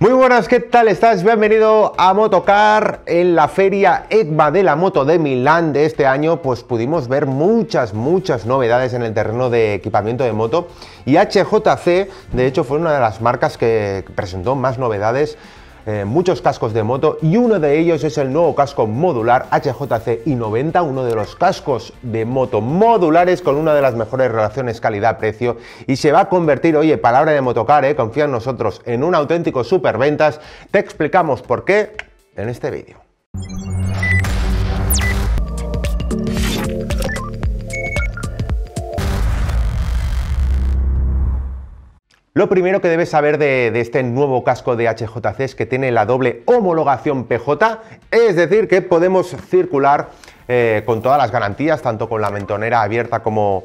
Muy buenas, ¿qué tal estás? Bienvenido a Motocar. En la feria ETVA de la moto de Milán de este año, pues pudimos ver muchas, muchas novedades en el terreno de equipamiento de moto. Y HJC, de hecho, fue una de las marcas que presentó más novedades eh, muchos cascos de moto y uno de ellos es el nuevo casco modular HJC i90, uno de los cascos de moto modulares con una de las mejores relaciones calidad-precio y se va a convertir, oye, palabra de motocar, eh, confía en nosotros, en un auténtico superventas. Te explicamos por qué en este vídeo. Lo primero que debes saber de, este nuevo casco de HJC es que tiene la doble homologación PJ, es decir, que podemos circular eh, con todas las garantías, tanto con la mentonera abierta como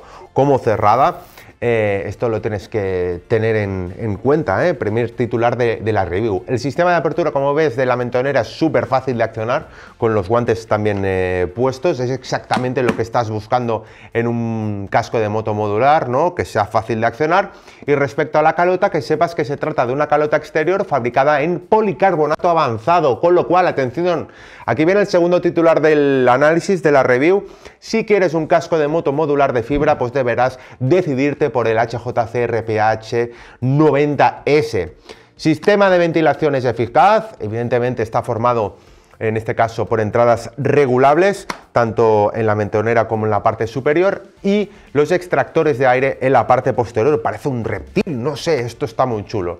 cerrada. Eh, esto lo tienes que tener en, cuenta, ¿eh? primer titular de, la review. El sistema de apertura, como ves, de la mentonera es súper fácil de accionar, con los guantes también eh, puestos, es exactamente lo que estás buscando en un casco de moto modular, ¿no? que sea fácil de accionar. Y respecto a la calota, que sepas que se trata de una calota exterior fabricada en policarbonato avanzado, con lo cual, atención, aquí viene el segundo titular del análisis de la review. Si quieres un casco de moto modular de fibra, pues deberás decidirte por el HJC RPH 90S. Sistema de ventilación es eficaz, evidentemente está formado en este caso por entradas regulables, tanto en la mentonera como en la parte superior, y los extractores de aire en la parte posterior. Parece un reptil, no sé, esto está muy chulo.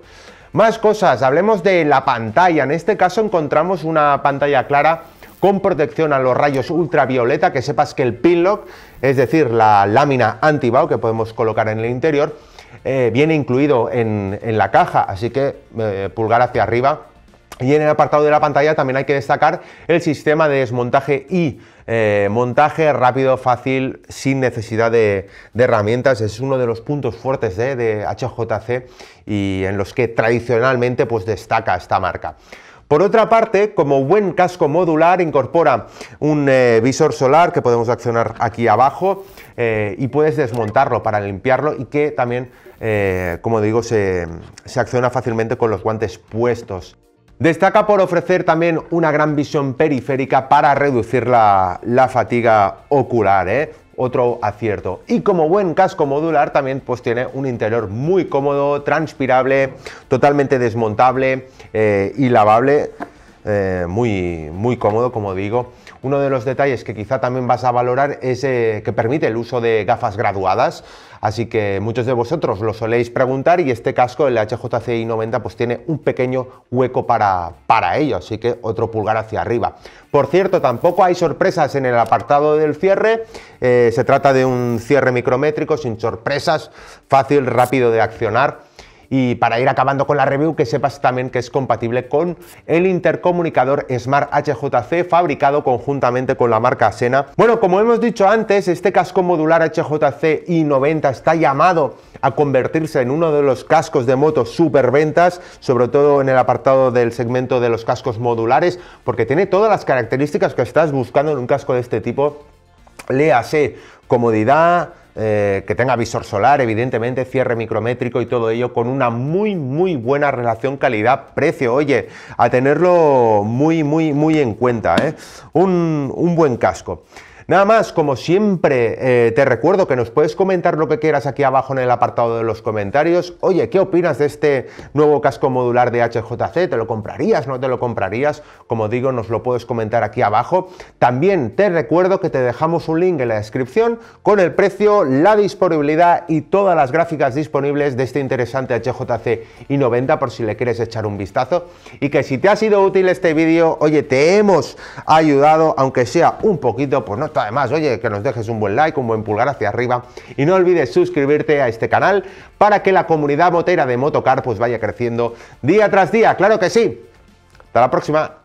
Más cosas, hablemos de la pantalla. En este caso encontramos una pantalla clara con protección a los rayos ultravioleta, que sepas que el pinlock, es decir, la lámina antibao que podemos colocar en el interior, eh, viene incluido en, la caja, así que eh, pulgar hacia arriba. Y en el apartado de la pantalla también hay que destacar el sistema de desmontaje y eh, montaje rápido, fácil, sin necesidad de, herramientas. Es uno de los puntos fuertes de, de HJC y en los que tradicionalmente pues, destaca esta marca. Por otra parte, como buen casco modular, incorpora un eh, visor solar que podemos accionar aquí abajo eh, y puedes desmontarlo para limpiarlo y que también, eh, como digo, se, acciona fácilmente con los guantes puestos. Destaca por ofrecer también una gran visión periférica para reducir la, fatiga ocular otro acierto. Y como buen casco modular también pues tiene un interior muy cómodo, transpirable, totalmente desmontable eh, y lavable, eh, muy, muy cómodo como digo uno de los detalles que quizá también vas a valorar es eh, que permite el uso de gafas graduadas. Así que muchos de vosotros lo soléis preguntar y este casco, el HJCI 90, pues tiene un pequeño hueco para, ello, así que otro pulgar hacia arriba. Por cierto, tampoco hay sorpresas en el apartado del cierre, eh, se trata de un cierre micrométrico sin sorpresas, fácil, rápido de accionar y para ir acabando con la review, que sepas también que es compatible con el intercomunicador Smart HJC fabricado conjuntamente con la marca Sena. Bueno, como hemos dicho antes, este casco modular HJC i90 está llamado a convertirse en uno de los cascos de moto superventas, sobre todo en el apartado del segmento de los cascos modulares, porque tiene todas las características que estás buscando en un casco de este tipo. Léase comodidad, eh, que tenga visor solar, evidentemente, cierre micrométrico y todo ello con una muy, muy buena relación calidad-precio. Oye, a tenerlo muy, muy, muy en cuenta. ¿eh? un buen casco. Nada más, como siempre, eh, te recuerdo que nos puedes comentar lo que quieras aquí abajo en el apartado de los comentarios. Oye, ¿qué opinas de este nuevo casco modular de HJC? ¿Te lo comprarías? ¿No te lo comprarías? Como digo, nos lo puedes comentar aquí abajo. También te recuerdo que te dejamos un link en la descripción con el precio, la disponibilidad y todas las gráficas disponibles de este interesante HJC i90 por si le quieres echar un vistazo. Y que si te ha sido útil este vídeo, oye, te hemos ayudado, aunque sea un poquito, pues no además, oye, que nos dejes un buen like, un buen pulgar hacia arriba y no olvides suscribirte a este canal para que la comunidad motera de Motocar pues vaya creciendo día tras día, claro que sí. Hasta la próxima.